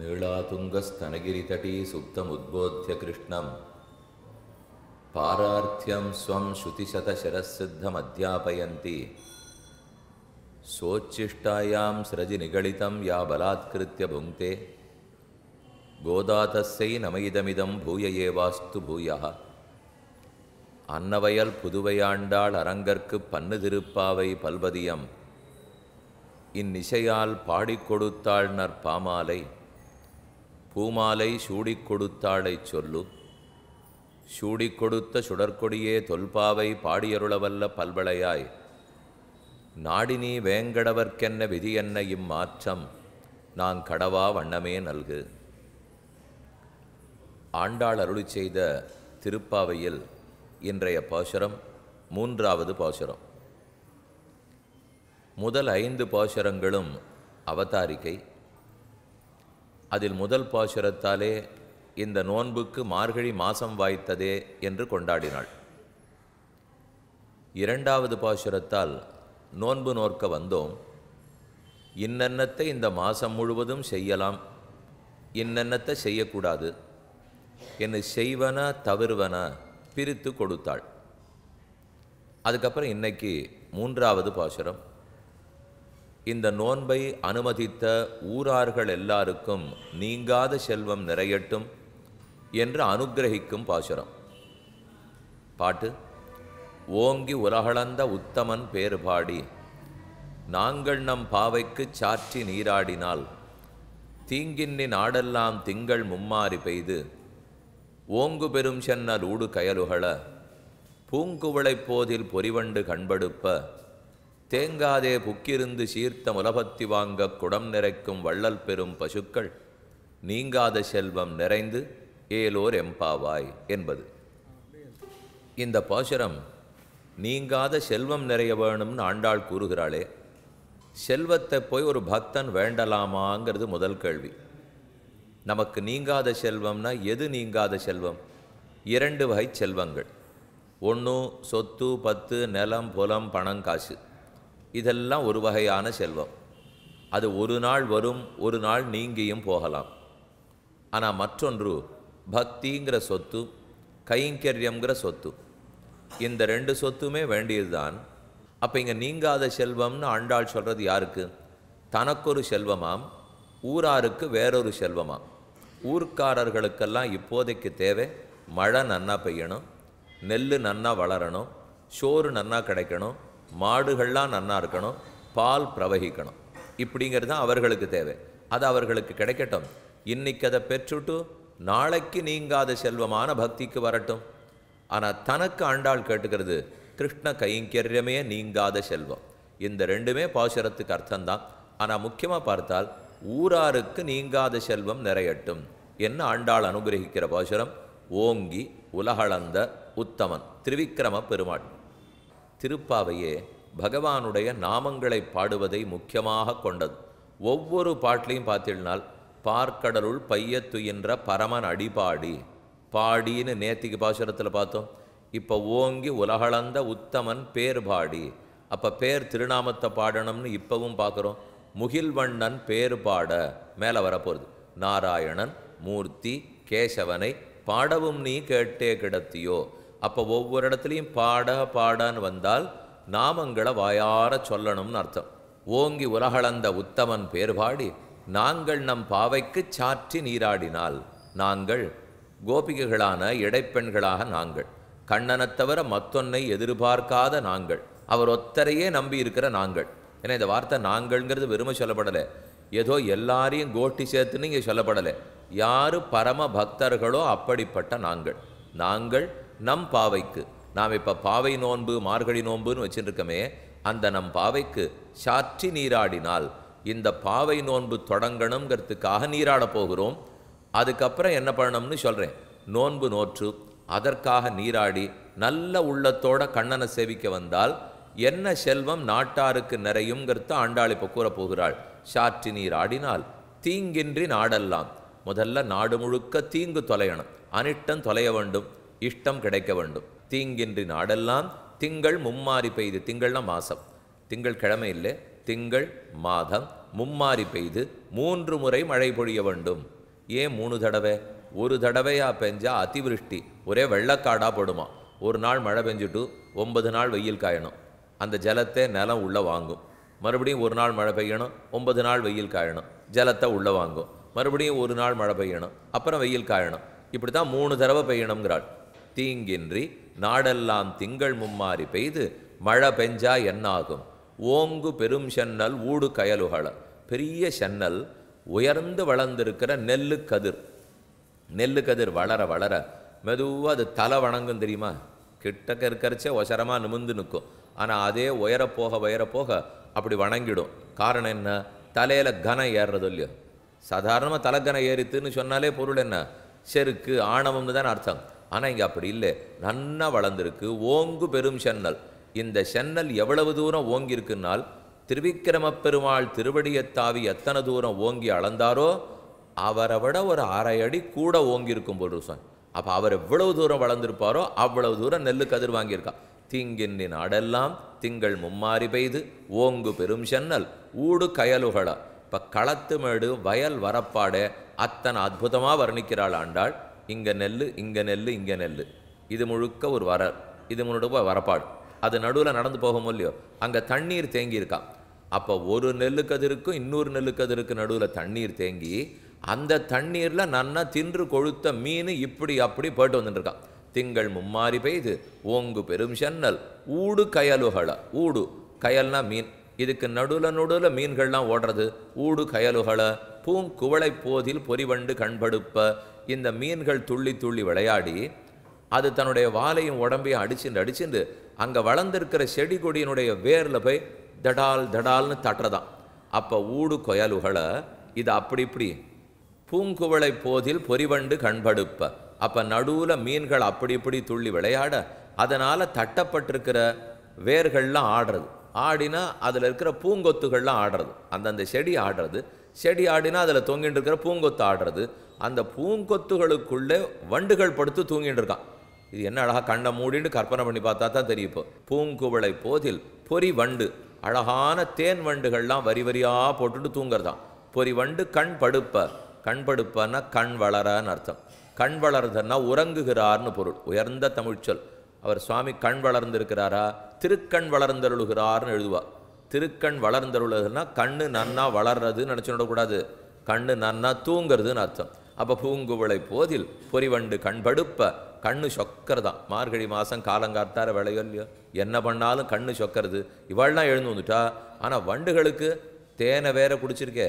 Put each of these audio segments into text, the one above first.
நீளாతుంగస్తనగిరితటీ సుప్తముద్బోధ్య కృష్ణం పారార్థ్యం స్వం శృతిశతశరసిద్ధమధ్యాపయంతి సోచ్చిష్టాయాం స్రజి నిగళితం యా బలాత్కృత్య భుంక్తే గోదాతస్సై నమయిదమిదం భూయ ఏవాస్తు భూయ அன்னவயல் புதுவையாண்டாள் அரங்கற்கு பன்னு திருப்பாவை பல்பதியம் இந்நிசையால் பாடிக்கொடுத்தாள் நற்பாமாலை பூமாலை சூடிக் கொடுத்தாளை சொல்லு சூடிக் கொடுத்த சுடற்கொடியே தொல்பாவை பாடியருளவல்ல பல்வளையாய் நாடினி வேங்கடவர்க்கென்ன விதி என்ன இம்மாற்றம் நான் கடவா வண்ணமே நல்கு ஆண்டாள் அருளி செய்த திருப்பாவையில் இன்றைய பாசுரம் மூன்றாவது பாசுரம் முதல் ஐந்து பாசுரங்களும் அவதாரிக்கை அதில் முதல் பாசுரத்தாலே இந்த நோன்புக்கு மார்கழி மாசம் வாய்த்ததே என்று கொண்டாடினாள் இரண்டாவது பாசுரத்தால் நோன்பு நோர்க்க வந்தோம் இன்னென்னத்தை இந்த மாதம் முழுவதும் செய்யலாம் இன்னென்னத்தை செய்யக்கூடாது என்னை செய்வன தவறுவன பிரித்து கொடுத்தாள் அதுக்கப்புறம் இன்னைக்கு மூன்றாவது பாசுரம் இந்த நோன்பை அனுமதித்த ஊரார்கள் எல்லாருக்கும் நீங்காத செல்வம் நிறையட்டும் என்று அனுகிரகிக்கும் பாசுரம் பாட்டு ஓங்கி உலகளந்த உத்தமன் பேறுபாடி நாங்கள் நம் பாவைக்கு சாற்றி நீராடினால் தீங்கின்னி நாடெல்லாம் திங்கள் மும்மாறி பெய்து ஓங்கு பெரும் சென்னல் ஊடு கயலுகள பூங்குவளைப் போதில் பொறிவண்டு கண்படுப்ப தேங்காதே புக்கிருந்து சீர்த்த முலபத்தி வாங்க குடம் நிறைக்கும் வள்ளல் பெறும் பசுக்கள் நீங்காத செல்வம் நிறைந்து ஏலோர் எம்பாவாய் என்பது இந்த பாசுரம் நீங்காத செல்வம் நிறைய வேணும்னு ஆண்டாள் கூறுகிறாளே செல்வத்தை போய் ஒரு பக்தன் வேண்டலாமாங்கிறது முதல் கேள்வி நமக்கு நீங்காத செல்வம்னா எது நீங்காத செல்வம் இரண்டு வகை செல்வங்கள் ஒன்று சொத்து பத்து நிலம் புலம் பணம் காசு இதெல்லாம் ஒரு வகையான செல்வம் அது ஒரு நாள் வரும் ஒரு நாள் நீங்கியும் போகலாம் ஆனால் மற்றொன்று பக்திங்கிற சொத்து கைங்கரியங்கிற சொத்து இந்த ரெண்டு சொத்துமே வேண்டியதுதான் அப்போ இங்கே நீங்காத செல்வம்னு ஆண்டாள் சொல்கிறது யாருக்கு தனக்கொரு செல்வமாம் ஊராருக்கு வேறொரு செல்வமாம் ஊர்க்காரர்களுக்கெல்லாம் இப்போதைக்கு தேவை மழை நன்னா பெய்யணும் நெல் நன்னா வளரணும் சோறு நன்னா கிடைக்கணும் மாடுகள்லாம் நன்னா இருக்கணும் பால் பிரவகிக்கணும் இப்படிங்கிறது தான் அவர்களுக்கு தேவை அது அவர்களுக்கு கிடைக்கட்டும் இன்னைக்கு அதை பெற்றுட்டு நாளைக்கு நீங்காத செல்வமான பக்திக்கு வரட்டும் ஆனால் தனக்கு ஆண்டாள் கேட்டுக்கிறது கிருஷ்ண கைங்கரியமே நீங்காத செல்வம் இந்த ரெண்டுமே பாசுரத்துக்கு அர்த்தம்தான் ஆனால் முக்கியமாக பார்த்தால் ஊராருக்கு நீங்காத செல்வம் நிறையட்டும் என்ன ஆண்டாள் அனுகிரகிக்கிற பாசுரம் ஓங்கி உலகளந்த உத்தமன் திருவிக்கிரம பெருமாள் திருப்பாவையே பகவானுடைய நாமங்களை பாடுவதை முக்கியமாக கொண்டது ஒவ்வொரு பாட்டிலையும் பார்த்தீங்கனால் பார்க்கடலுள் பையத்துயின்ற பரமன் அடிபாடி பாடின்னு நேத்திக்கு பாசுரத்தில் பார்த்தோம் இப்போ ஓங்கி உலகளந்த உத்தமன் பேர் பாடி அப்போ பேர் திருநாமத்தை பாடணும்னு இப்போவும் பார்க்குறோம் முகில்வண்ணன் பேர் பாட மேலே வரப்போகுது நாராயணன் மூர்த்தி கேசவனை பாடவும் நீ கேட்டே கிடத்தியோ அப்போ ஒவ்வொரு இடத்துலையும் பாட பாடன்னு வந்தால் நாமங்களை வாயார சொல்லணும்னு அர்த்தம் ஓங்கி உலகளந்த உத்தமன் பேர் பாடி நாங்கள் நம் பாவைக்கு சாற்றி நீராடினால் நாங்கள் கோபிகைகளான இடைப்பெண்களாக நாங்கள் கண்ணனை தவிர மத்தொன்னை எதிர்பார்க்காத நாங்கள் அவர் ஒத்தரையே நம்பி இருக்கிற நாங்கள் ஏன்னா இந்த வார்த்தை நாங்கள்ங்கிறது வெறுமை சொல்லப்படலை ஏதோ எல்லாரையும் கோட்டி சேர்த்துன்னு இங்கே சொல்லப்படலை யார் பரம பக்தர்களோ அப்படிப்பட்ட நாங்கள் நாங்கள் நம் பாவைக்கு நாம் இப்போ பாவை நோன்பு மார்கழி நோன்புன்னு வச்சுருக்கோமே அந்த நம் பாவைக்கு சாற்றி நீராடினால் இந்த பாவை நோன்பு தொடங்கணுங்கிறதுக்காக நீராட போகிறோம் அதுக்கப்புறம் என்ன பண்ணணும்னு சொல்கிறேன் நோன்பு நோற்று அதற்காக நீராடி நல்ல உள்ளத்தோட கண்ணனை சேவிக்க வந்தால் என்ன செல்வம் நாட்டாருக்கு நிறையுங்கிறத ஆண்டாள் இப்போ கூற போகிறாள் சாற்றி நீர் ஆடினால் தீங்கின்றி நாடெல்லாம் முதல்ல நாடு முழுக்க தீங்கு தொலையணும் அனிட்டம் தொலைய வேண்டும் இஷ்டம் கிடைக்க வேண்டும் தீங்கின்றி நாடெல்லாம் திங்கள் மும்மாரி பெய்து திங்கள்னா மாதம் திங்கள் கிழமை இல்லை திங்கள் மாதம் மும்மாரி பெய்து மூன்று முறை மழை பொழிய வேண்டும் ஏன் மூணு தடவை ஒரு தடவையாக பெஞ்சா அதிவிருஷ்டி ஒரே வெள்ளக்காடாக போடுமா ஒரு நாள் மழை பெஞ்சுட்டு ஒன்பது நாள் வெயில் காயணும் அந்த ஜலத்தை நிலம் உள்ளே வாங்கும் மறுபடியும் ஒரு நாள் மழை பெய்யணும் ஒன்பது நாள் வெயில் காயணும் ஜலத்தை உள்ளே வாங்கும் மறுபடியும் ஒரு நாள் மழை பெய்யணும் அப்புறம் வெயில் காயணும் இப்படி தான் மூணு தடவை பெய்யணுங்கிறாள் தீங்கின்றி நாடெல்லாம் திங்கள் மும்மாறி பெய்து மழை பெஞ்சா என்னாகும் ஓங்கு பெரும் சென்னல் ஊடு கயலுகள பெரிய சென்னல் உயர்ந்து வளர்ந்திருக்கிற நெல்லு கதிர் நெல்லு கதிர் வளர வளர மெதுவாக அது தலை வணங்கும் தெரியுமா கிட்டக்க இருக்கிறச்சே ஒசரமாக நிமிந்து நிற்கும் ஆனால் அதே உயரப்போக போக போக அப்படி வணங்கிடும் காரணம் என்ன தலையில் கனம் ஏறுறது இல்லையோ சாதாரணமாக தலை ஏறித்துன்னு சொன்னாலே பொருள் என்ன செருக்கு ஆணவம்னு தான் அர்த்தம் ஆனால் இங்கே அப்படி இல்லை நன்னா வளர்ந்துருக்கு ஓங்கு பெரும் சென்னல் இந்த சென்னல் எவ்வளவு தூரம் ஓங்கியிருக்குன்னால் திருவிக்கிரம பெருமாள் திருவடியத்தாவி எத்தனை தூரம் ஓங்கி அளந்தாரோ அவரை விட ஒரு அரை அடி கூட ஓங்கியிருக்கும் போல் சாமி அப்போ அவர் எவ்வளவு தூரம் வளர்ந்துருப்பாரோ அவ்வளவு தூரம் நெல்லு கதிர் வாங்கியிருக்கா தீங்கின்னின் அடெல்லாம் திங்கள் மும்மாறி பெய்து ஓங்கு பெரும் சென்னல் ஊடு கயலுகளா இப்போ களத்து மேடு வயல் வரப்பாடு அத்தனை அற்புதமாக வர்ணிக்கிறாள் ஆண்டாள் இங்கே நெல் இங்கே நெல் இங்கே நெல் இது முழுக்க ஒரு வர இது முழுக்க வரப்பாடு அது நடுவில் நடந்து போகும் இல்லையோ அங்கே தண்ணீர் தேங்கியிருக்கான் அப்போ ஒரு நெல்லு இன்னொரு நெல்லு கதிருக்கு நடுவில் தண்ணீர் தேங்கி அந்த தண்ணீரில் நன்னா தின்று கொழுத்த மீன் இப்படி அப்படி போயிட்டு வந்துட்டுருக்கான் திங்கள் மும்மாரி பெய்து ஓங்கு பெரும் சென்னல் ஊடு கயலுகளை ஊடு கயல்னா மீன் இதுக்கு நடுவில் நடுவில் மீன்கள்லாம் ஓடுறது ஊடு கயலுகளை பூங்குவளைப் போதில் பொறிவண்டு கண்படுப்ப இந்த மீன்கள் துள்ளி துள்ளி விளையாடி அது தன்னுடைய வாலையும் உடம்பையும் அடிச்சுட்டு அடிச்சுண்டு அங்கே வளர்ந்துருக்கிற செடி கொடியினுடைய வேரில் போய் தடால் தடால்னு தட்டுறதான் அப்போ ஊடு கொயலுகளை இது அப்படி இப்படி பூங்குவளை போதில் பொறிவண்டு கண்படுப்ப அப்போ நடுவில் மீன்கள் அப்படி இப்படி துள்ளி விளையாட அதனால் தட்டப்பட்டிருக்கிற வேர்கள்லாம் ஆடுறது ஆடினா அதில் இருக்கிற பூங்கொத்துகள்லாம் ஆடுறது அந்தந்த செடி ஆடுறது செடி ஆடினா அதில் தொங்கிட்டு இருக்கிற பூங்கொத்து ஆடுறது அந்த பூங்கொத்துகளுக்குள்ளே வண்டுகள் படுத்து தூங்கிட்டு இருக்கான் இது என்ன அழகாக கண்ணை மூடின்னு கற்பனை பண்ணி பார்த்தா தான் தெரியும் இப்போ பூங்குவளை போதில் பொறி வண்டு அழகான தேன் வண்டுகள்லாம் வரி வரியாக போட்டுட்டு தூங்குறதான் பொறி வண்டு கண் படுப்ப கண் படுப்பன்னா கண் வளரன்னு அர்த்தம் கண் வளர்தன்னா உறங்குகிறார்னு பொருள் உயர்ந்த தமிழ்ச்சொல் அவர் சுவாமி கண் வளர்ந்திருக்கிறாரா திருக்கண் வளர்ந்தருளுகிறார்னு எழுதுவார் திருக்கண் வளர்ந்தருளதுன்னா கண்ணு நன்னா வளர்றதுன்னு நினச்சி விடக்கூடாது கண்ணு நன்னா தூங்கிறதுன்னு அர்த்தம் அப்போ பூங்குவளை போதில் பொறிவண்டு கண்படுப்ப கண்ணு சொக்கறதான் மார்கழி மாதம் காலங்கார்த்தார விளையோ இல்லையோ என்ன பண்ணாலும் கண்ணு சொக்கிறது இவள்லாம் எழுந்து வந்துட்டா ஆனால் வண்டுகளுக்கு தேனை வேற குடிச்சிருக்கே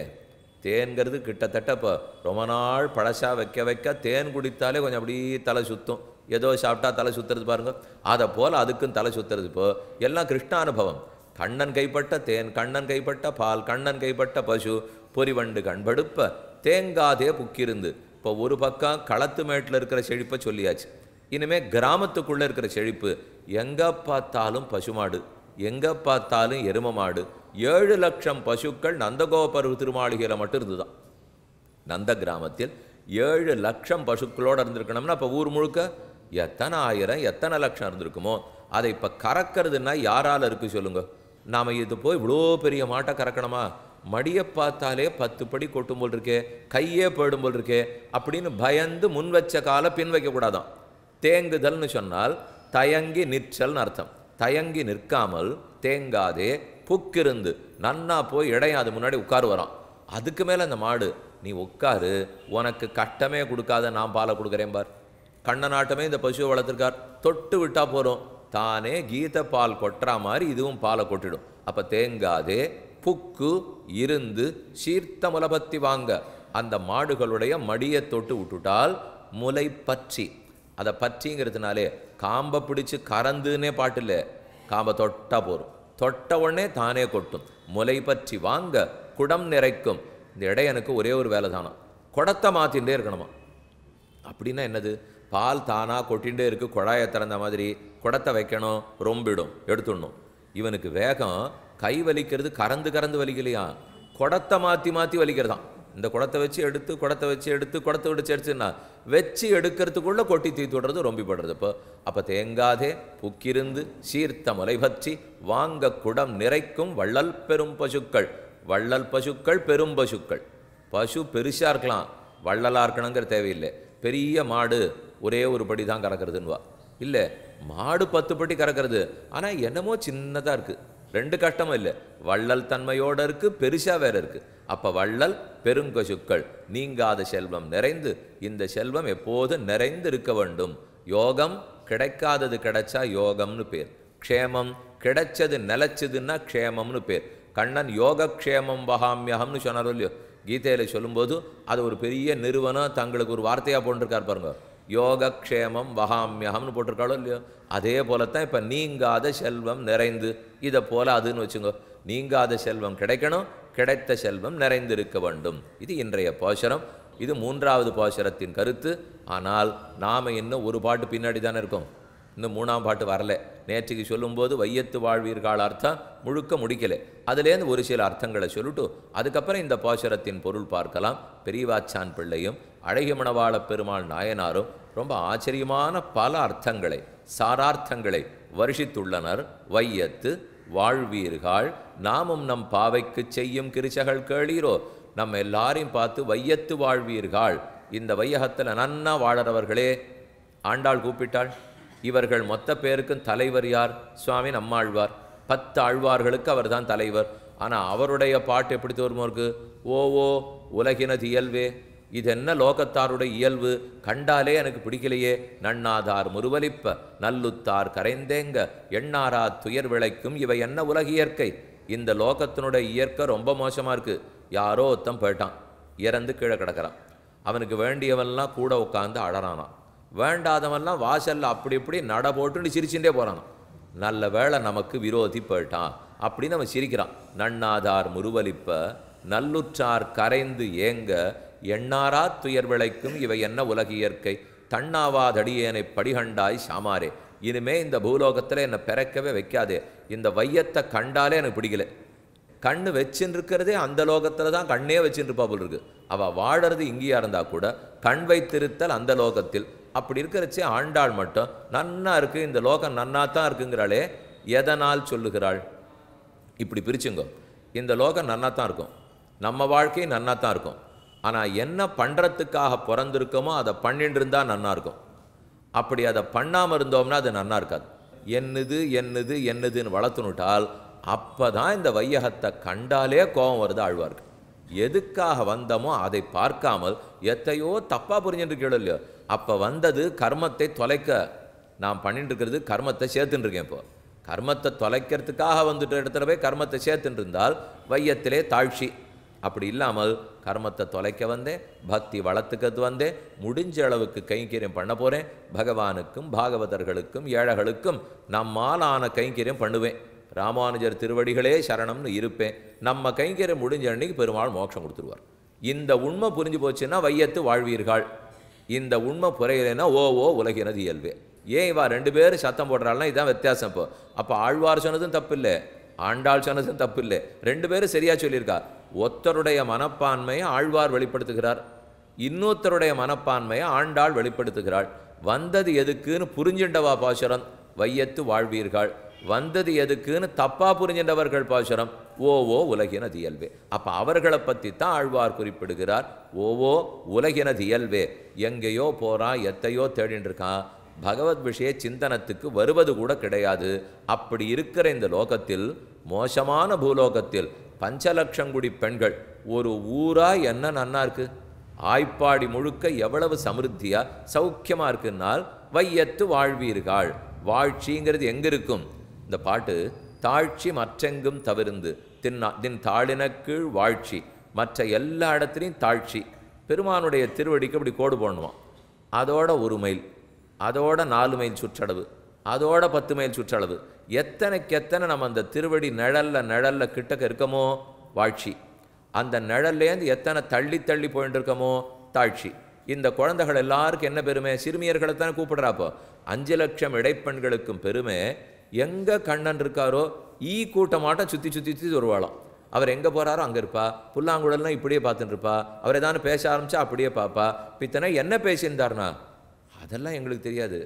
தேன்கிறது கிட்டத்தட்ட இப்போ ரொம்ப நாள் பழசாக வைக்க வைக்க தேன் குடித்தாலே கொஞ்சம் அப்படியே தலை சுற்றும் ஏதோ சாப்பிட்டா தலை சுற்றுறது பாருங்கள் அதை போல் அதுக்கும் தலை சுற்றுறது இப்போ எல்லாம் கிருஷ்ண அனுபவம் கண்ணன் கைப்பட்ட தேன் கண்ணன் கைப்பட்ட பால் கண்ணன் கைப்பட்ட பசு பொறிவண்டு கண்படுப்ப தேங்காதே புக்கிருந்து இப்போ ஒரு பக்கம் களத்து மேட்டில் இருக்கிற செழிப்பை சொல்லியாச்சு இனிமேல் கிராமத்துக்குள்ளே இருக்கிற செழிப்பு எங்கே பார்த்தாலும் பசுமாடு எங்கே பார்த்தாலும் எரும மாடு ஏழு லட்சம் பசுக்கள் நந்தகோபர் திருமாளிகையில் மட்டும் இருந்துதான் நந்த கிராமத்தில் ஏழு லட்சம் பசுக்களோடு இருந்திருக்கணும்னா இப்போ ஊர் முழுக்க எத்தனை ஆயிரம் எத்தனை லட்சம் இருந்திருக்குமோ அதை இப்போ கறக்கிறதுனா யாரால் இருக்குது சொல்லுங்கள் நாம் இது போய் இவ்வளோ பெரிய மாட்டை கறக்கணுமா மடியை பார்த்தாலே பத்து படி கொட்டும் போல் இருக்கே கையே போயிடும் போல் இருக்கே அப்படின்னு பயந்து முன் வச்ச காலை பின் வைக்கக்கூடாதான் தேங்குதல்னு சொன்னால் தயங்கி நிற்றல்னு அர்த்தம் தயங்கி நிற்காமல் தேங்காதே புக்கிருந்து நன்னா போய் இடையும் அது முன்னாடி உட்காரு வரான் அதுக்கு மேலே அந்த மாடு நீ உட்காரு உனக்கு கட்டமே கொடுக்காத நான் பாலை கொடுக்குறேன் பார் கண்ண நாட்டமே இந்த பசுவை வளர்த்துருக்கார் தொட்டு விட்டால் போகிறோம் தானே கீத பால் கொட்டுற மாதிரி இதுவும் பாலை கொட்டிடும் அப்போ தேங்காதே புக்கு இருந்து சீர்த்த முலபத்தி வாங்க அந்த மாடுகளுடைய மடியை தொட்டு விட்டுட்டால் முலை பற்றி அதை பற்றிங்கிறதுனாலே காம்பை பிடிச்சி கறந்துன்னே பாட்டு இல்லை காம்பை தொட்டா போகும் தொட்ட உடனே தானே கொட்டும் முலை பற்றி வாங்க குடம் நிறைக்கும் இந்த இடையனுக்கு ஒரே ஒரு வேலை தானா குடத்தை மாற்றிகிட்டே இருக்கணுமா அப்படின்னா என்னது பால் தானாக கொட்டிகிட்டே இருக்குது குழாயை திறந்த மாதிரி குடத்தை வைக்கணும் ரொம்பிடும் எடுத்துடணும் இவனுக்கு வேகம் கை வலிக்கிறது கறந்து கறந்து வலிக்கலையா குடத்தை மாற்றி மாற்றி வலிக்கிறதான் இந்த குடத்தை வச்சு எடுத்து குடத்தை வச்சு எடுத்து குடத்தை விட்டு சேர்த்துன்னா வச்சு எடுக்கிறதுக்குள்ளே கொட்டி தீத்து விடுறது ரொம்பிப்படுறது இப்போ அப்போ தேங்காதே புக்கிருந்து சீர்த்த முலை பற்றி வாங்க குடம் நிறைக்கும் வள்ளல் பெரும் பசுக்கள் வள்ளல் பசுக்கள் பெரும் பசுக்கள் பசு பெருசாக இருக்கலாம் வள்ளலாக இருக்கணுங்கிற தேவையில்லை பெரிய மாடு ஒரே ஒரு படி தான் கறக்கிறதுன்னுவா இல்லை மாடு பத்து படி கறக்கிறது ஆனால் என்னமோ சின்னதாக இருக்குது ரெண்டு கஷ்டமும் இல்லை வள்ளல் தன்மையோடு இருக்குது பெருசாக வேற இருக்குது அப்போ வள்ளல் பெருங்கொசுக்கள் நீங்காத செல்வம் நிறைந்து இந்த செல்வம் எப்போதும் நிறைந்து இருக்க வேண்டும் யோகம் கிடைக்காதது கிடைச்சா யோகம்னு பேர் க்ஷேமம் கிடைச்சது நிலச்சதுன்னா க்ஷேமம்னு பேர் கண்ணன் யோகக்ஷேமம் வகாமியகம்னு சொன்னார் இல்லையோ கீதையில் சொல்லும்போது அது ஒரு பெரிய நிறுவனம் தங்களுக்கு ஒரு வார்த்தையாக போட்டுருக்கார் பாருங்கள் யோகக்ஷேமம் வகாமியகம்னு போட்டிருக்காளோ இல்லையோ அதே போல தான் இப்போ நீங்காத செல்வம் நிறைந்து இதை போல் அதுன்னு வச்சுங்க நீங்காத செல்வம் கிடைக்கணும் கிடைத்த செல்வம் நிறைந்திருக்க வேண்டும் இது இன்றைய போஷரம் இது மூன்றாவது போஷரத்தின் கருத்து ஆனால் நாம் இன்னும் ஒரு பாட்டு பின்னாடி தானே இருக்கோம் இன்னும் மூணாம் பாட்டு வரல நேற்றுக்கு சொல்லும்போது வையத்து வாழ்வீர்கள் அர்த்தம் முழுக்க முடிக்கலை அதுலேருந்து ஒரு சில அர்த்தங்களை சொல்லிட்டு அதுக்கப்புறம் இந்த போஷரத்தின் பொருள் பார்க்கலாம் பெரியவாச்சான் பிள்ளையும் அழகிமணவாள பெருமாள் நாயனாரும் ரொம்ப ஆச்சரியமான பல அர்த்தங்களை சாரார்த்தங்களை வருஷித்துள்ளனர் வையத்து வாழ்வீர்கள் நாமும் நம் பாவைக்கு செய்யும் கிருச்சகள் கேளீரோ நம்ம எல்லாரையும் பார்த்து வையத்து வாழ்வீர்கள் இந்த வையகத்தில் நன்னா வாழறவர்களே ஆண்டாள் கூப்பிட்டாள் இவர்கள் மொத்த பேருக்கும் தலைவர் யார் சுவாமி நம்மாழ்வார் பத்து ஆழ்வார்களுக்கு அவர் தான் தலைவர் ஆனால் அவருடைய பாட்டு எப்படி தோறுமோ இருக்கு ஓ ஓ உலகினது இயல்வே இது என்ன லோகத்தாருடைய இயல்பு கண்டாலே எனக்கு பிடிக்கலையே நன்னாதார் முருவலிப்ப நல்லுத்தார் கரைந்தேங்க எண்ணாரா துயர் விளைக்கும் இவை என்ன உலக இயற்கை இந்த லோகத்தினுடைய இயற்கை ரொம்ப மோசமாக இருக்குது யாரோ ஒருத்தன் போயிட்டான் இறந்து கீழே கிடக்கிறான் அவனுக்கு வேண்டியவன்லாம் கூட உட்காந்து அழறானான் வேண்டாதவன்லாம் வாசலில் அப்படி இப்படி நட போட்டுன்னு சிரிச்சுட்டே போகிறானான் நல்ல வேளை நமக்கு விரோதி போயிட்டான் அப்படின்னு அவன் சிரிக்கிறான் நன்னாதார் முருவலிப்ப நல்லுற்றார் கரைந்து ஏங்க எண்ணாரா துயர் விளைக்கும் இவை என்ன உலக இயற்கை தண்ணாவாதடியேனை படிகண்டாய் சாமாரே இனிமே இந்த பூலோகத்தில் என்னை பிறக்கவே வைக்காதே இந்த வையத்தை கண்டாலே எனக்கு பிடிக்கல கண்ணு வச்சுன்னு இருக்கிறதே அந்த லோகத்தில் தான் கண்ணே வச்சுன்னு இருப்பா போல் இருக்கு அவள் வாழறது இங்கேயா இருந்தால் கூட கண் வைத்திருத்தல் அந்த லோகத்தில் அப்படி இருக்கிறச்சே ஆண்டாள் மட்டும் நன்னா இருக்குது இந்த லோகம் நன்னா தான் இருக்குங்கிறாளே எதனால் சொல்லுகிறாள் இப்படி பிரிச்சுங்க இந்த லோகம் நன்னா தான் இருக்கும் நம்ம வாழ்க்கையும் நன்னா தான் இருக்கும் ஆனால் என்ன பண்ணுறதுக்காக பிறந்திருக்கோமோ அதை பண்ணிட்டு இருந்தால் நல்லாயிருக்கும் அப்படி அதை பண்ணாமல் இருந்தோம்னா அது நல்லா இருக்காது என்னது என்னது என்னதுன்னு வளர்த்துனுட்டால் அப்போ தான் இந்த வையகத்தை கண்டாலே கோபம் வருது ஆழ்வார்கள் எதுக்காக வந்தோமோ அதை பார்க்காமல் எத்தையோ தப்பாக புரிஞ்சுட்டு இல்லையோ அப்போ வந்தது கர்மத்தை தொலைக்க நான் பண்ணிட்டு இருக்கிறது கர்மத்தை சேர்த்துட்டுருக்கேன் இப்போ கர்மத்தை தொலைக்கிறதுக்காக வந்துட்டு இடத்துல போய் கர்மத்தை சேர்த்துட்டு இருந்தால் வையத்திலே தாழ்ச்சி அப்படி இல்லாமல் கர்மத்தை தொலைக்க வந்தேன் பக்தி வளர்த்துக்கிறது வந்தேன் முடிஞ்ச அளவுக்கு கைங்கரியம் பண்ண போகிறேன் பகவானுக்கும் பாகவதர்களுக்கும் ஏழைகளுக்கும் நம்மாலான கைங்கரியம் பண்ணுவேன் ராமானுஜர் திருவடிகளே சரணம்னு இருப்பேன் நம்ம கைங்கரியம் முடிஞ்ச அன்னைக்கு பெருமாள் மோட்சம் கொடுத்துருவார் இந்த உண்மை புரிஞ்சு போச்சுன்னா வையத்து வாழ்வீர்கள் இந்த உண்மை புறையிலேன்னா ஓ ஓ உலகினது இயல்பு ஏன் இவா ரெண்டு பேரும் சத்தம் போடுறாள்னா இதுதான் வித்தியாசம் இப்போ அப்போ ஆழ்வார் சொன்னதும் தப்பு இல்லை ஆண்டாள் சொன்னதும் தப்பு இல்லை ரெண்டு பேரும் சரியாக சொல்லியிருக்கா ஒத்தருடைய மனப்பான்மையை ஆழ்வார் வெளிப்படுத்துகிறார் இன்னொருத்தருடைய மனப்பான்மையை ஆண்டாள் வெளிப்படுத்துகிறாள் வந்தது எதுக்குன்னு புரிஞ்சின்றவா பாசுரம் வையத்து வாழ்வீர்கள் வந்தது எதுக்குன்னு தப்பாக புரிஞ்சின்றவர்கள் பாசுரம் ஓவோ உலகினது இயல்பே அப்போ அவர்களை பற்றி தான் ஆழ்வார் குறிப்பிடுகிறார் ஓவோ உலகினது இயல்பே எங்கேயோ போகிறான் எத்தையோ தேடின்றிருக்கான் பகவத் விஷய சிந்தனத்துக்கு வருவது கூட கிடையாது அப்படி இருக்கிற இந்த லோகத்தில் மோசமான பூலோகத்தில் பஞ்சலட்சங்குடி பெண்கள் ஒரு ஊராக என்ன நன்னா இருக்கு ஆய்ப்பாடி முழுக்க எவ்வளவு சமிருத்தியா சௌக்கியமாக இருக்குன்னால் வையத்து வாழ்வீர்கள் வாழ்ச்சிங்கிறது எங்கே இருக்கும் இந்த பாட்டு தாழ்ச்சி மற்றெங்கும் தவிர்ந்து தின்னா தின் தாளினக்கீழ் வாழ்ச்சி மற்ற எல்லா இடத்துலையும் தாழ்ச்சி பெருமானுடைய திருவடிக்கு அப்படி கோடு போடணுமா அதோட ஒரு மைல் அதோட நாலு மைல் சுற்றடவு அதோட பத்து மைல் சுற்றளவு எத்தனைக்கு எத்தனை நம்ம அந்த திருவடி நிழலில் நிழலில் கிட்டக்க இருக்கமோ வாழ்ச்சி அந்த நிழல்லேருந்து எத்தனை தள்ளி தள்ளி போயிட்டு இருக்கமோ தாழ்ச்சி இந்த குழந்தைகள் எல்லாருக்கும் என்ன பெருமை சிறுமியர்களை தானே கூப்பிடுறாப்போ அஞ்சு லட்சம் இடைப்பெண்களுக்கும் பெருமை எங்கே கண்ணன் இருக்காரோ ஈ கூட்டமாட்டம் சுற்றி சுற்றி சுற்றி உருவாளம் அவர் எங்கே போகிறாரோ அங்கே இருப்பா புல்லாங்குழல்னா இப்படியே பார்த்துட்டு இருப்பா அவர் ஏதாவது பேச ஆரம்பித்தா அப்படியே பார்ப்பா பித்தனை என்ன பேசியிருந்தார்னா அதெல்லாம் எங்களுக்கு தெரியாது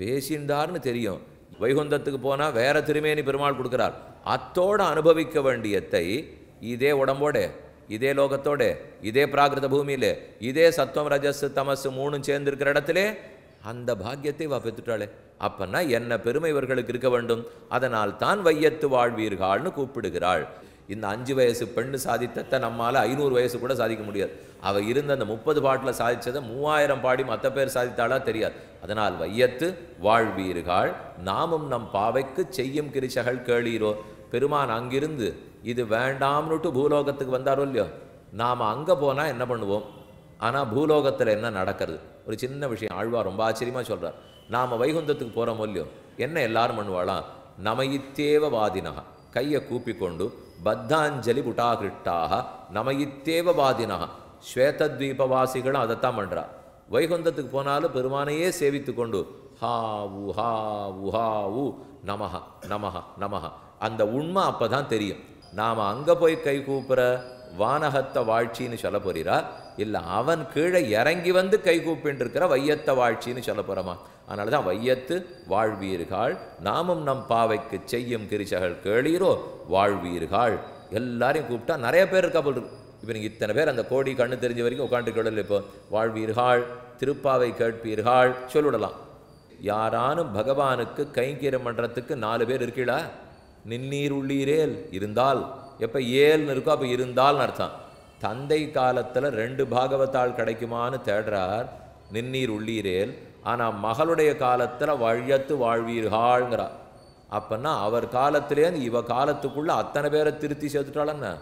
பேசியிருந்தார்னு தெரியும் வைகுந்தத்துக்கு போனால் வேற திருமேனி பெருமாள் கொடுக்குறார் அத்தோடு அனுபவிக்க வேண்டியத்தை இதே உடம்போட இதே லோகத்தோடு இதே பிராகிருத பூமியில் இதே சத்துவம் ரஜஸ் தமசு மூணும் சேர்ந்துருக்கிற இடத்துல அந்த பாக்கியத்தை வா பெற்றுட்டாளே அப்பன்னா என்ன பெருமை இவர்களுக்கு இருக்க வேண்டும் அதனால் தான் வையத்து வாழ்வீர்கள்னு கூப்பிடுகிறாள் இந்த அஞ்சு வயசு பெண் சாதித்தத்தை நம்மால் ஐநூறு வயசு கூட சாதிக்க முடியாது அவள் இருந்த அந்த முப்பது பாட்டில் சாதித்ததை மூவாயிரம் பாடி மற்ற பேர் சாதித்தாளா தெரியாது அதனால் வையத்து வாழ்வீர்கள் நாமும் நம் பாவைக்கு செய்யும் கிரிசகள் கேளீரோ பெருமான் அங்கிருந்து இது வேண்டாம்னுட்டு பூலோகத்துக்கு வந்தாரோ இல்லையோ நாம் அங்கே போனால் என்ன பண்ணுவோம் ஆனால் பூலோகத்தில் என்ன நடக்கிறது ஒரு சின்ன விஷயம் ஆழ்வார் ரொம்ப ஆச்சரியமாக சொல்கிறார் நாம் வைகுந்தத்துக்கு போகிறோமோ இல்லையோ என்ன எல்லாரும் பண்ணுவாளாம் நமையித்தேவ வாதினா கையை கூப்பிக்கொண்டு பத்தாஞ்சலி புட்டாகிருஷ்டாக நமயித்தேவ வாதினா ஸ்வேதத்வீபவாசிகளும் அதைத்தான் பண்ணுறா வைகுந்தத்துக்கு போனாலும் பெருமானையே சேவித்து கொண்டு ஹா உ ஹா உ ஹா உ நமஹா நமஹா நமஹா அந்த உண்மை அப்போ தான் தெரியும் நாம் அங்கே போய் கை கூப்புற வானகத்த வாழ்ச்சின்னு சொல்ல போகிறா இல்லை அவன் கீழே இறங்கி வந்து கை கூப்பின்னு இருக்கிற வையத்த வாழ்ச்சின்னு சொல்ல போகிறோமா அதனால தான் வையத்து வாழ்வீர்கள் நாமும் நம் பாவைக்கு செய்யும் கிரிசகள் கேளீரோ வாழ்வீர்கள் எல்லாரையும் கூப்பிட்டா நிறைய பேர் இருக்கா போல் இருக்கு இப்போ நீங்கள் இத்தனை பேர் அந்த கோடி கண்ணு தெரிஞ்ச வரைக்கும் உட்காந்து கேடல இப்போ வாழ்வீர்கள் திருப்பாவை கேட்பீர்கள் சொல்லிவிடலாம் யாரானும் பகவானுக்கு கைங்கீரம் பண்ணுறதுக்கு நாலு பேர் இருக்கீளா நின்னீர் உள்ளீரேல் இருந்தால் எப்போ ஏல்னு இருக்கோ அப்போ இருந்தால்னு அர்த்தம் தந்தை காலத்தில் ரெண்டு பாகவத்தாள் கிடைக்குமான்னு தேடுறார் நின்னீர் உள்ளீரேல் ஆனால் மகளுடைய காலத்தில் வழியத்து வாழ்வீர்கள்ங்கிறா அப்போன்னா அவர் காலத்திலேருந்து இவ காலத்துக்குள்ளே அத்தனை பேரை திருத்தி சேர்த்துட்டாளன்னா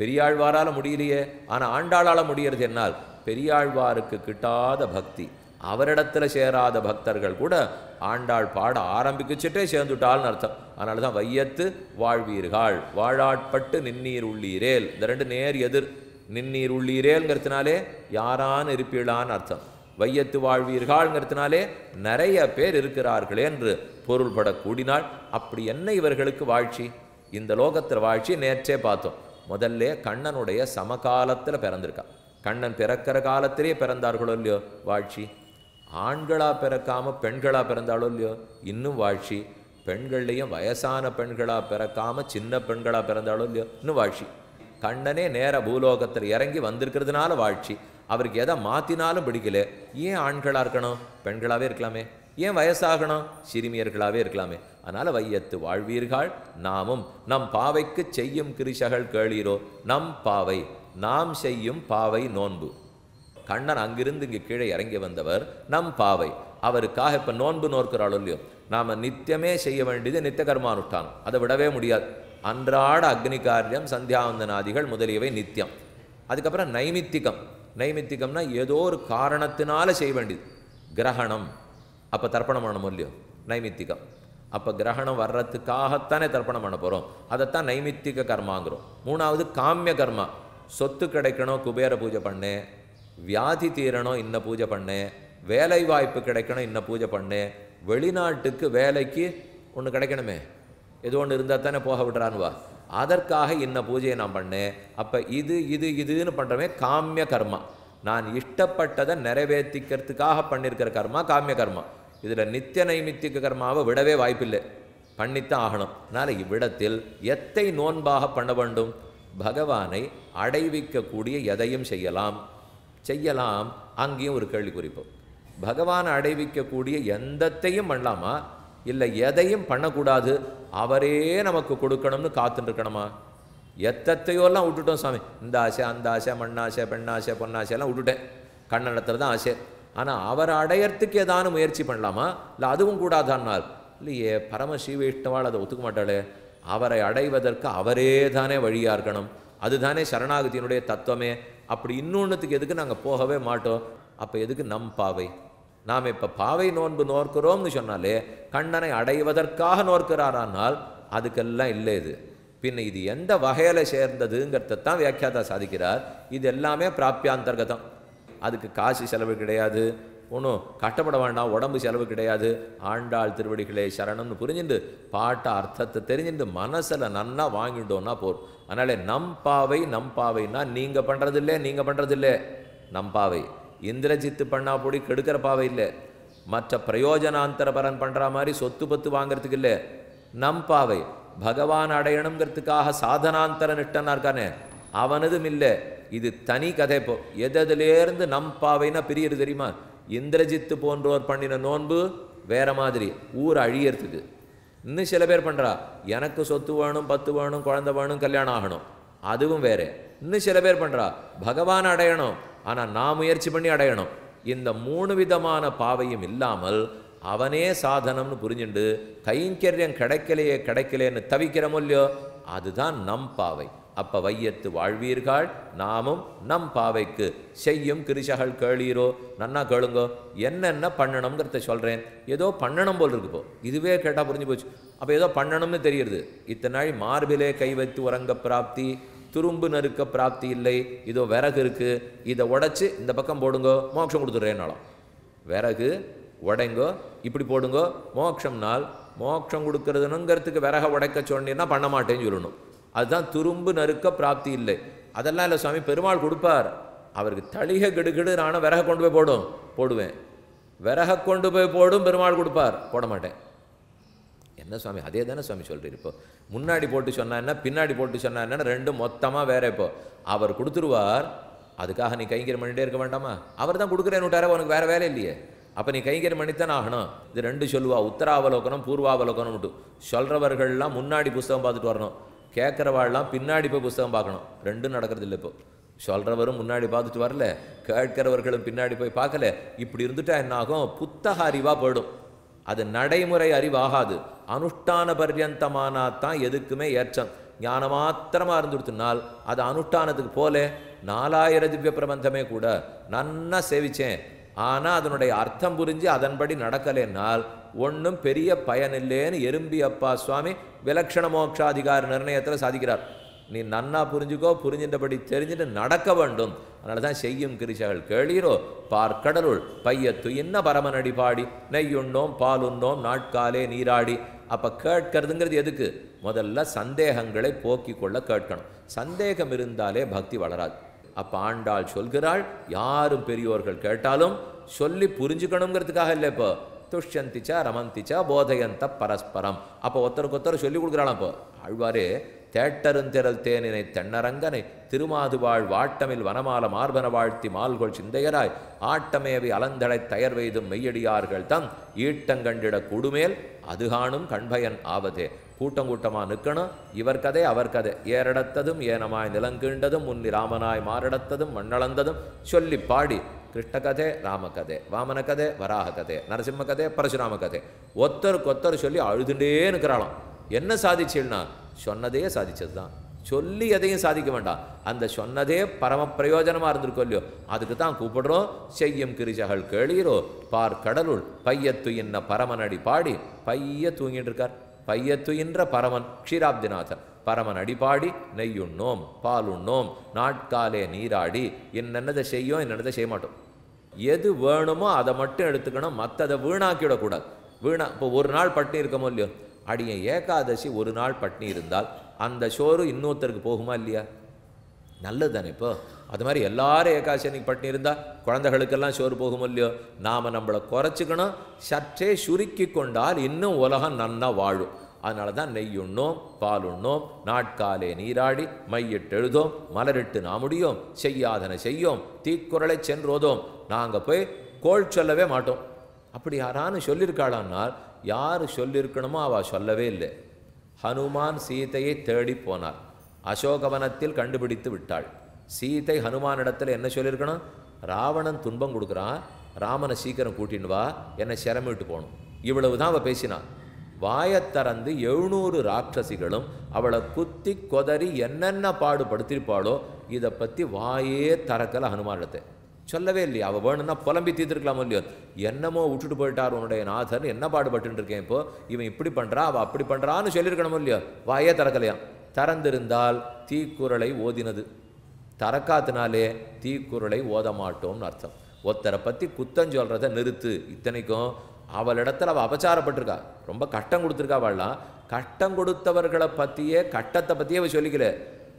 பெரியாழ்வாரால் முடியலையே ஆனால் ஆண்டாளால் முடியறது என்னால் பெரியாழ்வாருக்கு கிட்டாத பக்தி அவரிடத்தில் சேராத பக்தர்கள் கூட ஆண்டாள் பாட ஆரம்பிக்கச்சிட்டே சேர்ந்துட்டாள்னு அர்த்தம் அதனால தான் வையத்து வாழ்வீர்கள் வாழாட்பட்டு நின்னீர் உள்ளீரேல் இந்த ரெண்டு நேர் எதிர் நின்னீர் உள்ளீரேல்ங்கிறதுனாலே யாரான்னு இருப்பீளான்னு அர்த்தம் வையத்து வாழ்வீர்கள்ங்கிறதுனாலே நிறைய பேர் இருக்கிறார்கள் என்று பொருள்படக்கூடினால் அப்படி என்ன இவர்களுக்கு வாழ்ச்சி இந்த லோகத்தில் வாழ்ச்சி நேற்றே பார்த்தோம் முதல்ல கண்ணனுடைய சமகாலத்தில் பிறந்திருக்கான் கண்ணன் பிறக்கிற காலத்திலேயே பிறந்தார்களோ இல்லையோ வாழ்ச்சி ஆண்களாக பிறக்காமல் பெண்களாக பிறந்தாலோ இல்லையோ இன்னும் வாழ்ச்சி பெண்கள்லேயும் வயசான பெண்களாக பிறக்காமல் சின்ன பெண்களாக பிறந்தாலோ இல்லையோ இன்னும் வாழ்ச்சி கண்ணனே நேர பூலோகத்தில் இறங்கி வந்திருக்கிறதுனால வாழ்ச்சி அவருக்கு எதை மாற்றினாலும் பிடிக்கல ஏன் ஆண்களாக இருக்கணும் பெண்களாகவே இருக்கலாமே ஏன் வயசாகணும் சிறுமியர்களாகவே இருக்கலாமே அதனால் வையத்து வாழ்வீர்கள் நாமும் நம் பாவைக்கு செய்யும் கிரிசகள் கேளீரோ நம் பாவை நாம் செய்யும் பாவை நோன்பு கண்ணன் அங்கிருந்து இங்கே கீழே இறங்கி வந்தவர் நம் பாவை அவருக்காக இப்போ நோன்பு நோக்கிறாளோ இல்லையோ நாம் நித்தியமே செய்ய வேண்டியது நித்த கர்மானுட்டானம் அதை விடவே முடியாது அன்றாட அக்னிகாரியம் காரியம் சந்தியாவந்தனாதிகள் முதலியவை நித்தியம் அதுக்கப்புறம் நைமித்திகம் நைமித்திகம்னா ஏதோ ஒரு காரணத்தினால செய்ய வேண்டியது கிரகணம் அப்போ தர்ப்பணம் பண்ண முடியும் நைமித்திகம் அப்போ கிரகணம் வர்றதுக்காகத்தானே தர்ப்பணம் பண்ண போகிறோம் அதைத்தான் நைமித்திக கர்மாங்கிறோம் மூணாவது காமிய கர்மா சொத்து கிடைக்கணும் குபேர பூஜை பண்ணு வியாதி தீரணும் இன்ன பூஜை பண்ணு வேலை வாய்ப்பு கிடைக்கணும் இன்ன பூஜை பண்ணு வெளிநாட்டுக்கு வேலைக்கு ஒன்று கிடைக்கணுமே எது ஒன்று இருந்தால் தானே போக விடுறான்னு வா அதற்காக இன்ன பூஜையை நான் பண்ணேன் அப்போ இது இது இதுன்னு பண்ணுறமே காமிய கர்மா நான் இஷ்டப்பட்டதை நிறைவேற்றிக்கிறதுக்காக பண்ணியிருக்கிற கர்மா காமிய கர்மா இதில் நித்திய நைமித்திக கர்மாவை விடவே வாய்ப்பில்லை பண்ணித்தான் ஆகணும் அதனால் இவ்விடத்தில் எத்தை நோன்பாக பண்ண வேண்டும் பகவானை அடைவிக்கக்கூடிய எதையும் செய்யலாம் செய்யலாம் அங்கேயும் ஒரு கேள்வி குறிப்போம் பகவானை அடைவிக்கக்கூடிய எந்தத்தையும் பண்ணலாமா இல்லை எதையும் பண்ணக்கூடாது அவரே நமக்கு கொடுக்கணும்னு காத்துட்டுருக்கணுமா எத்தத்தையோல்லாம் விட்டுட்டோம் சாமி இந்த ஆசை அந்த ஆசை மண்ணாசை பெண்ணாசை எல்லாம் விட்டுட்டேன் கண்ணடத்தில் தான் ஆசை ஆனால் அவரை அடையறதுக்கு ஏதானு முயற்சி பண்ணலாமா இல்லை அதுவும் கூடாதான்னால் இல்லையே பரம பரமசிவைஷ்ணவால் அதை ஒத்துக்க மாட்டாளே அவரை அடைவதற்கு அவரே தானே வழியாக இருக்கணும் அதுதானே சரணாகதியினுடைய தத்துவமே அப்படி இன்னொன்றுத்துக்கு எதுக்கு நாங்கள் போகவே மாட்டோம் அப்போ எதுக்கு நம் பாவை நாம் இப்போ பாவை நோன்பு நோக்கிறோம்னு சொன்னாலே கண்ணனை அடைவதற்காக நோர்க்கிறாரானால் அதுக்கெல்லாம் இல்லை இது பின்ன இது எந்த வகையில் சேர்ந்ததுங்கிறத தான் வியாக்கியாதா சாதிக்கிறார் இது எல்லாமே பிராப்பியாந்தர்கதம் அதுக்கு காசு செலவு கிடையாது ஒன்றும் கட்டப்பட வேண்டாம் உடம்பு செலவு கிடையாது ஆண்டாள் திருவடிகளே சரணம்னு புரிஞ்சுண்டு பாட்ட அர்த்தத்தை தெரிஞ்சுட்டு மனசில் நன்னா வாங்கிட்டோன்னா போர் அதனாலே நம் பாவை நம் பாவைன்னா நீங்கள் பண்ணுறதில்லை நீங்கள் பண்ணுறதில்லை நம் பாவை இந்திரஜித்து பண்ணால் போடி கெடுக்கிற பாவை இல்லை மற்ற பிரயோஜனாந்தர பலன் பண்ணுற மாதிரி சொத்து பத்து வாங்கிறதுக்கு இல்லை நம் பாவை பகவான் அடையணுங்கிறதுக்காக சாதனாந்தர நிட்டனா இருக்கானே அவனதும் இல்லை இது தனி கதை போ எதிலேருந்து நம் பாவைன்னா பிரியது தெரியுமா இந்திரஜித்து போன்றோர் பண்ணின நோன்பு வேற மாதிரி ஊர் அழியறதுக்கு இன்னும் சில பேர் பண்ணுறா எனக்கு சொத்து வேணும் பத்து வேணும் குழந்தை வேணும் கல்யாணம் ஆகணும் அதுவும் வேறு இன்னும் சில பேர் பண்ணுறா பகவான் அடையணும் ஆனால் நான் முயற்சி பண்ணி அடையணும் இந்த மூணு விதமான பாவையும் இல்லாமல் அவனே சாதனம்னு புரிஞ்சுண்டு கைங்கரியம் கிடைக்கலையே கிடைக்கலையேன்னு தவிக்கிறோமோ இல்லையோ அதுதான் நம் பாவை அப்போ வையத்து வாழ்வீர்கள் நாமும் நம் பாவைக்கு செய்யும் கிருஷகள் கேளீரோ நன்னா கேளுங்கோ என்னென்ன பண்ணணுங்கிறத சொல்கிறேன் ஏதோ பண்ணணும் போல் இருக்குப்போ இதுவே கேட்டால் புரிஞ்சு போச்சு அப்போ ஏதோ பண்ணணும்னு தெரியுது இத்தனை நாள் மார்பிலே கை வைத்து உறங்க பிராப்தி துரும்பு நறுக்க பிராப்தி இல்லை இதோ விறகு இருக்குது இதை உடச்சி இந்த பக்கம் போடுங்கோ மோட்சம் கொடுத்துட்றேனாலும் விறகு உடைங்கோ இப்படி போடுங்கோ மோட்சம்னால் மோட்சம் கொடுக்கறதுனுங்கிறதுக்கு விறக உடைக்க சொன்னீங்கன்னா பண்ண மாட்டேன்னு சொல்லணும் அதுதான் துரும்பு நறுக்க பிராப்தி இல்லை அதெல்லாம் இல்லை சுவாமி பெருமாள் கொடுப்பார் அவருக்கு தளிக கெடுகெடு நானும் விறக கொண்டு போய் போடும் போடுவேன் விறக கொண்டு போய் போடும் பெருமாள் கொடுப்பார் போட மாட்டேன் என்ன சுவாமி அதே தானே சுவாமி சொல்கிறீர் இப்போ முன்னாடி போட்டு சொன்னா பின்னாடி போட்டு சொன்னா ரெண்டும் மொத்தமாக வேற இப்போ அவர் கொடுத்துருவார் அதுக்காக நீ கைங்கரம் பண்ணிட்டே இருக்க வேண்டாமா அவர் தான் கொடுக்குறேன்னு விட்டார உனக்கு வேறு வேலை இல்லையே அப்போ நீ கைங்கரம் பண்ணித்தானே ஆகணும் இது ரெண்டு சொல்லுவா உத்தராவலோகனம் பூர்வாவலோகனம்ட்டு சொல்கிறவர்கள்லாம் முன்னாடி புஸ்தகம் பார்த்துட்டு வரணும் கேட்குறவாள்லாம் பின்னாடி போய் புஸ்தகம் பார்க்கணும் ரெண்டும் நடக்கிறது இல்லை இப்போ சொல்கிறவரும் முன்னாடி பார்த்துட்டு வரல கேட்கிறவர்களும் பின்னாடி போய் பார்க்கல இப்படி இருந்துட்டா என்னாகும் புத்தக அறிவாக போயிடும் அது நடைமுறை அறிவாகாது அனுஷ்டான பர்யந்தமானா தான் எதுக்குமே ஏற்றம் ஞானம் மாத்திரமாக இருந்துடுத்துனால் அது அனுஷ்டானத்துக்கு போல நாலாயிர திவ்ய பிரபந்தமே கூட நன்னா சேவித்தேன் ஆனால் அதனுடைய அர்த்தம் புரிஞ்சு அதன்படி நடக்கலைன்னால் ஒன்றும் பெரிய பயனில்லேன்னு எறும்பி அப்பா சுவாமி விலக்ஷண மோட்சாதிகார நிர்ணயத்தில் சாதிக்கிறார் நீ நன்னா புரிஞ்சுக்கோ புரிஞ்சின்றபடி தெரிஞ்சுட்டு நடக்க வேண்டும் அதனால தான் செய்யும் கிரிசகள் கேளீரோ பார்க்கடலுள் பையத்து என்ன நெய் பாடி பால் உண்ணோம் நாட்காலே நீராடி அப்போ கேட்கறதுங்கிறது எதுக்கு முதல்ல சந்தேகங்களை போக்கி கொள்ள கேட்கணும் சந்தேகம் இருந்தாலே பக்தி வளராது அப்போ ஆண்டாள் சொல்கிறாள் யாரும் பெரியோர்கள் கேட்டாலும் சொல்லி புரிஞ்சுக்கணுங்கிறதுக்காக இல்லை இப்போ துஷ்யந்திச்சா ரமந்திச்சா போதையந்த பரஸ்பரம் அப்போ ஒருத்தருக்கு ஒருத்தர் சொல்லி கொடுக்குறாளாம் இப்போ ஆழ்வாரே தேட்டருந்திரல் தேனினை தென்னரங்கனை திருமாதுவாழ் வாட்டமில் வனமால மார்பன வாழ்த்தி மால்கொள் சிந்தையராய் ஆட்டமேவி அலந்தடை தயர் வெய்தும் மெய்யடியார்கள் தம் ஈட்டங்கண்டிட குடுமேல் காணும் கண்பயன் ஆவதே கூட்டமாக நிற்கணும் இவர் கதை அவர் கதை ஏறடத்ததும் ஏனமாய் நிலங்கீண்டதும் முன்னி ராமனாய் மாரடத்ததும் மண்ணளந்ததும் சொல்லி பாடி கதை வாமன கதை வராக கதை நரசிம்ம கதை பரசுராம கதை ஒத்தருக்கு ஒத்தர் சொல்லி அழுதுண்டே இருக்கிறாளாம் என்ன சாதிச்சுன்னா சொன்னதே சாதிச்சது தான் சொல்லி எதையும் சாதிக்க வேண்டாம் அந்த சொன்னதே பரம பிரயோஜனமாக இருந்திருக்கும் இல்லையோ அதுக்கு தான் கூப்பிடுறோம் செய்யும் கிரிசகள் கேளீரோ பார் கடலுள் பையத்து என்ன பரமனடி பாடி பைய தூங்கிட்டு இருக்கார் பையத்துயின்ற பரமன் க்ஷீராப்திநாதர் பரமன் அடிபாடி நெய்யுண்ணோம் பாலுண்ணோம் நாட்காலே நீராடி என்னென்னதை செய்யும் என்னென்னதை செய்ய மாட்டோம் எது வேணுமோ அதை மட்டும் எடுத்துக்கணும் மற்றதை வீணாக்கிவிடக்கூடாது வீணா இப்போ ஒரு நாள் பட்டினி இருக்கமோ இல்லையோ அடியன் ஏகாதசி ஒரு நாள் பட்னி இருந்தால் அந்த ஷோரு இன்னொருத்தருக்கு போகுமா இல்லையா நல்லது தானே இப்போ அது மாதிரி எல்லாரும் ஏகாசி அன்னைக்கு பட்டினி இருந்தால் குழந்தைகளுக்கெல்லாம் சோறு போகும் இல்லையோ நாம் நம்மளை குறைச்சிக்கணும் சற்றே சுருக்கி கொண்டால் இன்னும் உலகம் நன்னா வாழும் அதனால தான் நெய் உண்ணோம் பால் உண்ணோம் நாட்காலே நீராடி மையிட்டு எழுதோம் மலரிட்டு முடியும் செய்யாதன செய்யோம் தீக்குறளை சென்றோதோம் நாங்கள் போய் கோல் சொல்லவே மாட்டோம் அப்படி யாரானு சொல்லியிருக்காளான்னால் யார் சொல்லியிருக்கணுமோ அவள் சொல்லவே இல்லை ஹனுமான் சீதையை தேடி போனாள் அசோகவனத்தில் கண்டுபிடித்து விட்டாள் சீதை ஹனுமானிடத்தில் என்ன சொல்லியிருக்கணும் ராவணன் துன்பம் கொடுக்குறான் ராமனை சீக்கிரம் கூட்டின்னு வா என்னை சிரமிட்டு போகணும் இவ்வளவு தான் அவள் பேசினான் வாயை எழுநூறு ராட்சசிகளும் அவளை குத்தி கொதறி என்னென்ன பாடுபடுத்திருப்பாளோ இதை பற்றி வாயே திறக்கலை ஹனுமானிடத்தை சொல்லவே இல்லையா அவள் வேணும்னா புலம்பி தீர்த்துருக்கலாமோ இல்லையோ என்னமோ விட்டுட்டு போயிட்டார் உன்னுடைய நாதர் என்ன பாடுபட்டு இருக்கேன் இப்போ இவன் இப்படி பண்ணுறா அவள் அப்படி பண்ணுறான்னு சொல்லியிருக்கணுமோ இல்லையோ வாயே திறக்கலையாம் திறந்திருந்தால் தீக்குறளை ஓதினது தறக்காத்தினாலே தீக்குறளை ஓத மாட்டோம்னு அர்த்தம் ஒருத்தரை பற்றி குத்தம் சொல்கிறத நிறுத்து இத்தனைக்கும் அவளிடத்தில் அவள் அபச்சாரப்பட்டிருக்கா ரொம்ப கட்டம் கொடுத்துருக்கா அவள்லாம் கட்டம் கொடுத்தவர்களை பற்றியே கட்டத்தை பற்றியே அவள் சொல்லிக்கல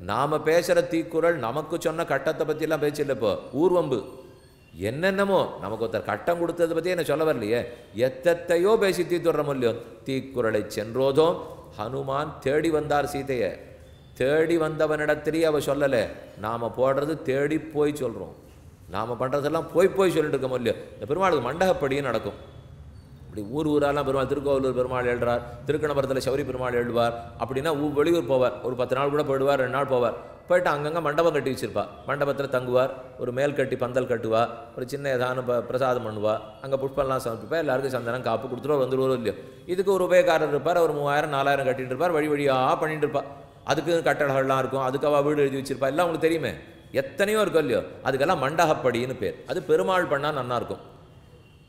நாம் பேசுகிற தீக்குறள் நமக்கு சொன்ன கட்டத்தை பற்றிலாம் பேச்சில்லை இப்போ ஊர்வம்பு என்னென்னமோ நமக்கு ஒருத்தர் கட்டம் கொடுத்தது பற்றி என்ன சொல்ல வரலையே எத்தத்தையோ பேசி தீத்துறோம் முல்லியம் தீக்குறளை சென்றோதும் ஹனுமான் தேடி வந்தார் சீதையை தேடி வந்தவனிடத்திலேயே அவள் சொல்லலை நாம் போடுறது தேடி போய் சொல்கிறோம் நாம் பண்ணுறதெல்லாம் போய் போய் சொல்லிட்டு இருக்க இல்லையோ இந்த பெருமாளுக்கு மண்டகப்படியும் நடக்கும் இப்படி ஊர் ஊராலாம் பெருமாள் திருக்கோவிலூர் பெருமாள் எழுறார் திருக்கணபுரத்தில் சௌரி பெருமாள் எழுவார் அப்படின்னா வெளியூர் போவார் ஒரு பத்து நாள் கூட போயிடுவார் ரெண்டு நாள் போவார் போயிட்டு அங்கங்கே மண்டபம் கட்டி வச்சிருப்பா மண்டபத்தில் தங்குவார் ஒரு மேல் கட்டி பந்தல் கட்டுவா ஒரு சின்ன ஏதாவது ப பிரசாதம் பண்ணுவா அங்கே புஷ்பம்லாம் சமைப்பா எல்லாருக்கும் சந்தனம் காப்பு கொடுத்துருவோம் வந்துடுவோம் இல்லையோ இதுக்கு ஒரு உபயக்காரர் இருப்பார் ஒரு மூவாயிரம் நாலாயிரம் கட்டிகிட்டு இருப்பார் வழி வழியாக பண்ணிட்டு இருப்பா அதுக்கு கட்டடங்கள்லாம் இருக்கும் அதுக்காக வீடு எழுதி வச்சிருப்பா எல்லாம் உங்களுக்கு தெரியுமே எத்தனையோ இருக்கும் இல்லையோ அதுக்கெல்லாம் மண்டகப்படின்னு பேர் அது பெருமாள் பண்ணால் நல்லாயிருக்கும்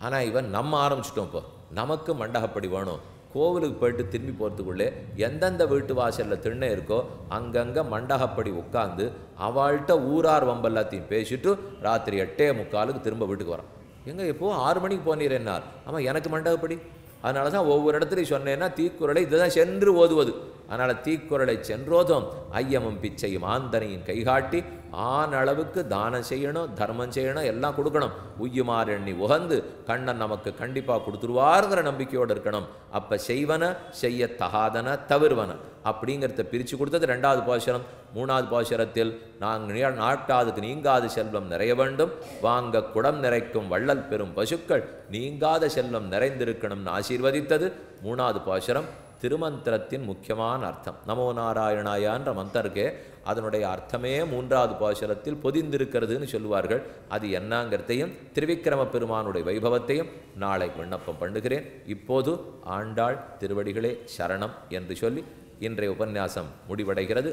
ஆனால் இவன் நம்ம ஆரம்பிச்சிட்டோம் இப்போ நமக்கு மண்டகப்படி வேணும் கோவிலுக்கு போயிட்டு திரும்பி போகிறதுக்குள்ளே எந்தெந்த வீட்டு வாசலில் திண்ணை இருக்கோ அங்கங்கே மண்டகப்படி உட்காந்து அவள்கிட்ட ஊரார் எல்லாத்தையும் பேசிட்டு ராத்திரி எட்டே முக்காலுக்கு திரும்ப வீட்டுக்கு வரான் எங்கே எப்போது ஆறு மணிக்கு போனீரேன்னார் ஆமாம் எனக்கு மண்டகப்படி அதனால தான் ஒவ்வொரு இடத்துலையும் சொன்னேன்னா தீக்குறளை இதுதான் சென்று ஓதுவது அதனால் தீக்குறளை சென்றோதும் ஐயமும் பிச்சையும் ஆந்தனையும் கைகாட்டி ஆண் அளவுக்கு தானம் செய்யணும் தர்மம் செய்யணும் எல்லாம் கொடுக்கணும் உய்யுமாறு எண்ணி உகந்து கண்ணன் நமக்கு கண்டிப்பாக கொடுத்துருவாருங்கிற நம்பிக்கையோடு இருக்கணும் அப்போ செய்வன செய்ய தகாதன தவிர்வன அப்படிங்கிறத பிரித்து கொடுத்தது ரெண்டாவது பாசுரம் மூணாவது பாசுரத்தில் நாங்கள் நாட்டாதுக்கு நீங்காத செல்வம் நிறைய வேண்டும் வாங்க குடம் நிறைக்கும் வள்ளல் பெறும் பசுக்கள் நீங்காத செல்வம் நிறைந்திருக்கணும்னு ஆசீர்வதித்தது மூணாவது பாசுரம் திருமந்திரத்தின் முக்கியமான அர்த்தம் நமோ நாராயணாயான்ற மந்திரம் அதனுடைய அர்த்தமே மூன்றாவது பாசுரத்தில் பொதிந்திருக்கிறதுன்னு சொல்லுவார்கள் அது என்னங்கிறதையும் திருவிக்கிரம பெருமானுடைய வைபவத்தையும் நாளை விண்ணப்பம் பண்ணுகிறேன் இப்போது ஆண்டாள் திருவடிகளே சரணம் என்று சொல்லி இன்றைய உபன்யாசம் முடிவடைகிறது